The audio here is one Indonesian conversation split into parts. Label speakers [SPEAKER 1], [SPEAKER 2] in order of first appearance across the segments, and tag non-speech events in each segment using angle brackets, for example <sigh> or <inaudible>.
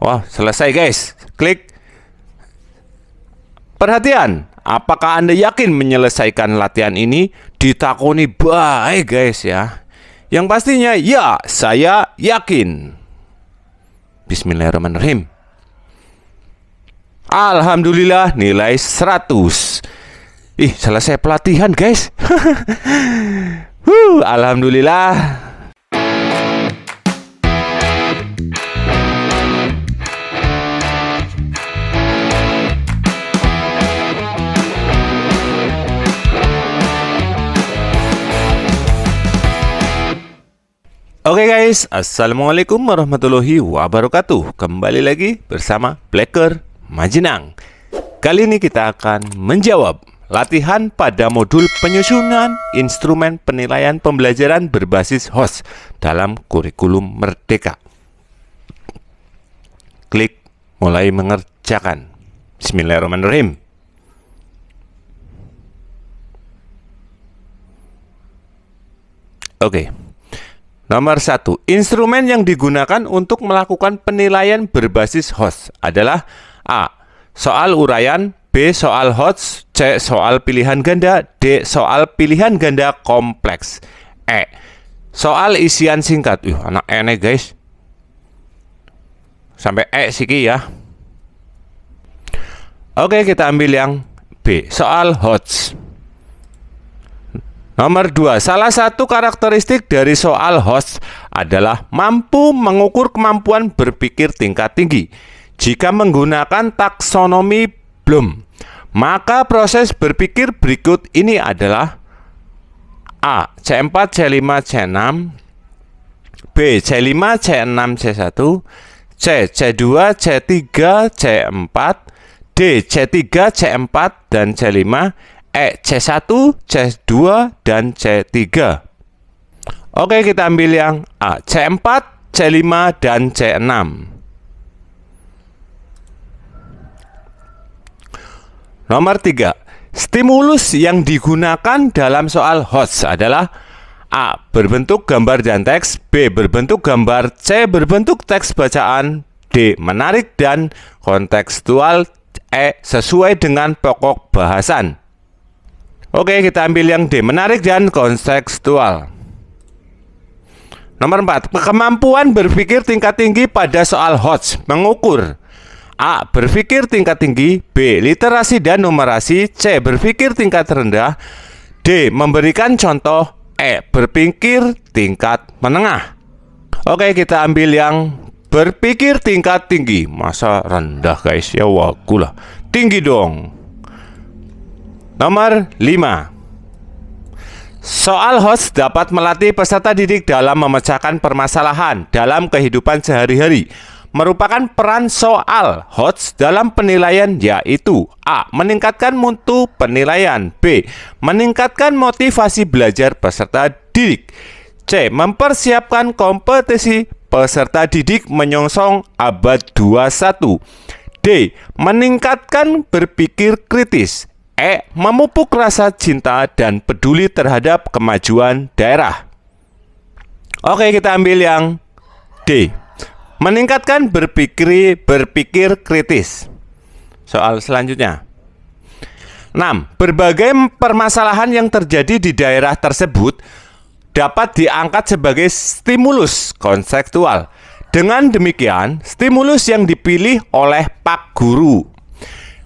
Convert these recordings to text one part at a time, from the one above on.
[SPEAKER 1] Wah, selesai guys. Klik. Perhatian, apakah Anda yakin menyelesaikan latihan ini? Ditakoni baik guys ya. Yang pastinya ya, saya yakin. Bismillahirrahmanirrahim. Alhamdulillah nilai 100. Ih, selesai pelatihan guys. <laughs> alhamdulillah Oke okay guys, Assalamualaikum warahmatullahi wabarakatuh Kembali lagi bersama Blacker Majenang Kali ini kita akan menjawab Latihan pada modul penyusunan instrumen penilaian pembelajaran berbasis host Dalam kurikulum Merdeka Klik mulai mengerjakan Bismillahirrahmanirrahim Oke okay. Nomor satu, instrumen yang digunakan untuk melakukan penilaian berbasis host adalah A. Soal uraian B. Soal host C. Soal pilihan ganda D. Soal pilihan ganda kompleks E. Soal isian singkat Yuh, anak ene guys Sampai E siki ya Oke kita ambil yang B. Soal host Nomor 2, salah satu karakteristik dari soal host adalah mampu mengukur kemampuan berpikir tingkat tinggi. Jika menggunakan taksonomi Bloom, maka proses berpikir berikut ini adalah A. C4, C5, C6 B. C5, C6, C1 C. C2, C3, C4 D. C3, C4, dan C5 E, C1, C2, dan C3. Oke, kita ambil yang A, C4, C5, dan C6. Nomor 3. Stimulus yang digunakan dalam soal host adalah A. Berbentuk gambar dan teks B. Berbentuk gambar C. Berbentuk teks bacaan D. Menarik dan kontekstual E. Sesuai dengan pokok bahasan Oke, kita ambil yang D, menarik dan kontekstual. Nomor 4, kemampuan berpikir tingkat tinggi pada soal Hodge, mengukur. A. Berpikir tingkat tinggi B. Literasi dan numerasi C. Berpikir tingkat rendah D. Memberikan contoh E. Berpikir tingkat menengah Oke, kita ambil yang berpikir tingkat tinggi Masa rendah guys? Ya wakulah Tinggi dong Nomor 5 Soal host dapat melatih peserta didik dalam memecahkan permasalahan dalam kehidupan sehari-hari merupakan peran soal hots dalam penilaian yaitu A. Meningkatkan mutu penilaian B. Meningkatkan motivasi belajar peserta didik C. Mempersiapkan kompetisi peserta didik menyongsong abad 21 D. Meningkatkan berpikir kritis E. Memupuk rasa cinta dan peduli terhadap kemajuan daerah. Oke, kita ambil yang D. Meningkatkan berpikir berpikir kritis. Soal selanjutnya. 6. Berbagai permasalahan yang terjadi di daerah tersebut dapat diangkat sebagai stimulus konseptual. Dengan demikian, stimulus yang dipilih oleh Pak Guru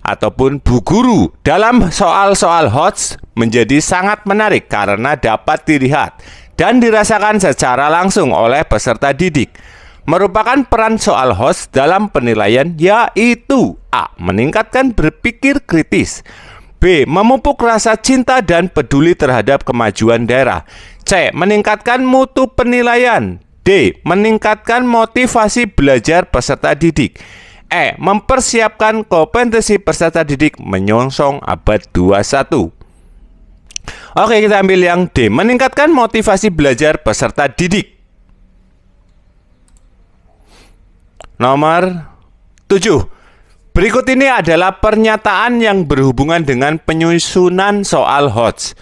[SPEAKER 1] ataupun bu guru dalam soal-soal hots menjadi sangat menarik karena dapat dilihat dan dirasakan secara langsung oleh peserta didik. Merupakan peran soal host dalam penilaian yaitu A. Meningkatkan berpikir kritis B. Memupuk rasa cinta dan peduli terhadap kemajuan daerah C. Meningkatkan mutu penilaian D. Meningkatkan motivasi belajar peserta didik E. Mempersiapkan kompetensi peserta didik menyongsong abad 21 Oke kita ambil yang D Meningkatkan motivasi belajar peserta didik Nomor 7 Berikut ini adalah pernyataan yang berhubungan dengan penyusunan soal HOTS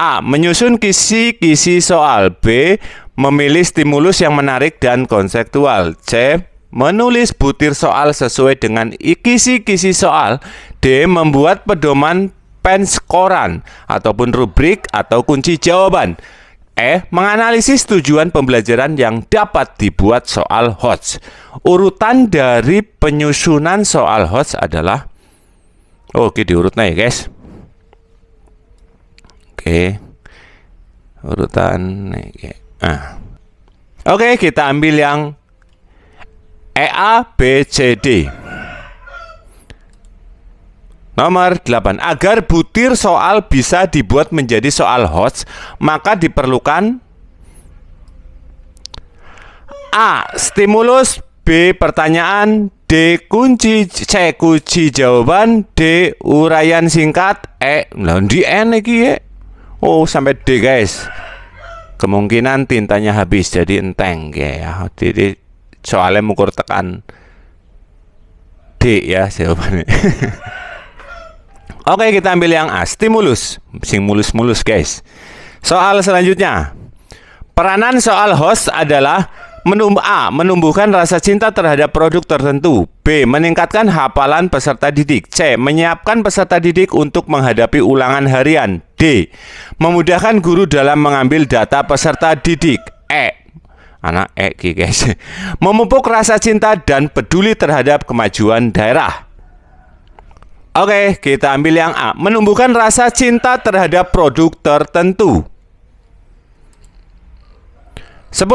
[SPEAKER 1] A. Menyusun kisi-kisi soal B. Memilih stimulus yang menarik dan konseptual C menulis butir soal sesuai dengan kisi-kisi soal. D. Membuat pedoman penskoran ataupun rubrik atau kunci jawaban. E. Menganalisis tujuan pembelajaran yang dapat dibuat soal HOTS. Urutan dari penyusunan soal HOTS adalah Oke, diurutnya ya, guys. Oke. Urutan ya. ah. Oke, kita ambil yang e a b c d Nomor 8. Agar butir soal bisa dibuat menjadi soal host maka diperlukan A. Stimulus B. Pertanyaan D. Kunci C. Kunci jawaban D. Urayan singkat E. N lagi ya e? Oh, sampai D guys Kemungkinan tintanya habis jadi enteng ya. Jadi soalnya mengukur tekan D ya jawabannya <laughs> Oke kita ambil yang A stimulus sing mulus-mulus guys soal selanjutnya peranan soal host adalah menum A. Menumbuhkan rasa cinta terhadap produk tertentu B. Meningkatkan hafalan peserta didik C. Menyiapkan peserta didik untuk menghadapi ulangan harian D. Memudahkan guru dalam mengambil data peserta didik E anak Eki eh, guys <laughs> memupuk rasa cinta dan peduli terhadap kemajuan daerah Oke, kita ambil yang A. Menumbuhkan rasa cinta terhadap produk tertentu. 10.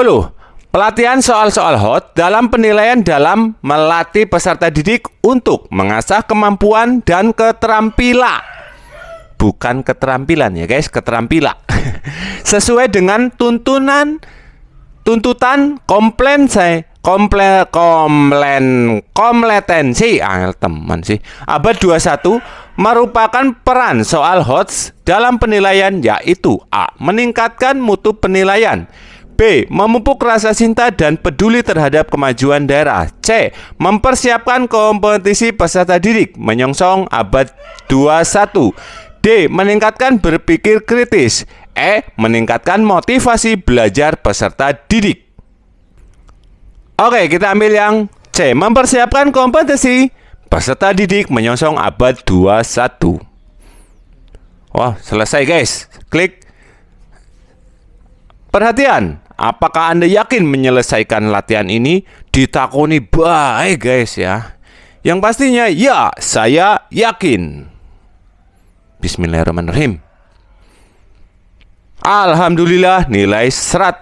[SPEAKER 1] Pelatihan soal-soal hot dalam penilaian dalam melatih peserta didik untuk mengasah kemampuan dan keterampilan. Bukan keterampilan ya guys, keterampilan. <laughs> Sesuai dengan tuntunan tuntutan komplain saya komplain komplain kompetensi ah teman sih abad 21 merupakan peran soal hots dalam penilaian yaitu A meningkatkan mutu penilaian B. Memupuk rasa cinta dan peduli terhadap kemajuan daerah C. Mempersiapkan kompetisi peserta didik Menyongsong abad 21 D. Meningkatkan berpikir kritis E. Meningkatkan motivasi belajar peserta didik. Oke, kita ambil yang C. Mempersiapkan kompetisi peserta didik menyongsong abad 21. Wah, selesai guys. Klik. Perhatian, apakah Anda yakin menyelesaikan latihan ini? Ditakuni baik guys ya. Yang pastinya, ya, saya yakin. Bismillahirrahmanirrahim. Alhamdulillah nilai 100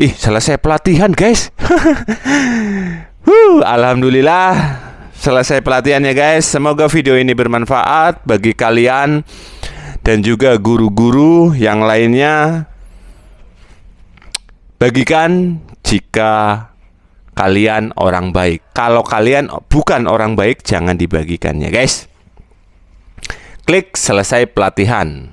[SPEAKER 1] Ih selesai pelatihan guys <laughs> huh, Alhamdulillah selesai pelatihannya guys Semoga video ini bermanfaat bagi kalian Dan juga guru-guru yang lainnya Bagikan jika kalian orang baik Kalau kalian bukan orang baik jangan dibagikannya guys Klik selesai pelatihan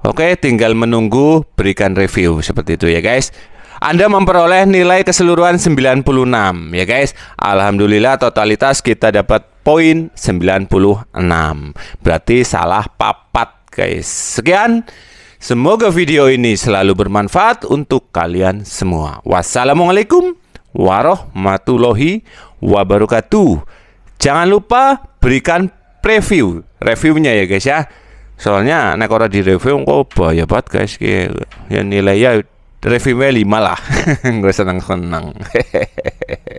[SPEAKER 1] Oke, tinggal menunggu berikan review seperti itu ya guys. Anda memperoleh nilai keseluruhan 96 ya guys. Alhamdulillah totalitas kita dapat poin 96. Berarti salah papat guys. Sekian. Semoga video ini selalu bermanfaat untuk kalian semua. Wassalamualaikum warahmatullahi wabarakatuh. Jangan lupa berikan preview reviewnya ya guys ya soalnya nek ora di review engko bahaya banget guys ki ya nilainya reviewnya lima lah gue <laughs> seneng seneng <laughs>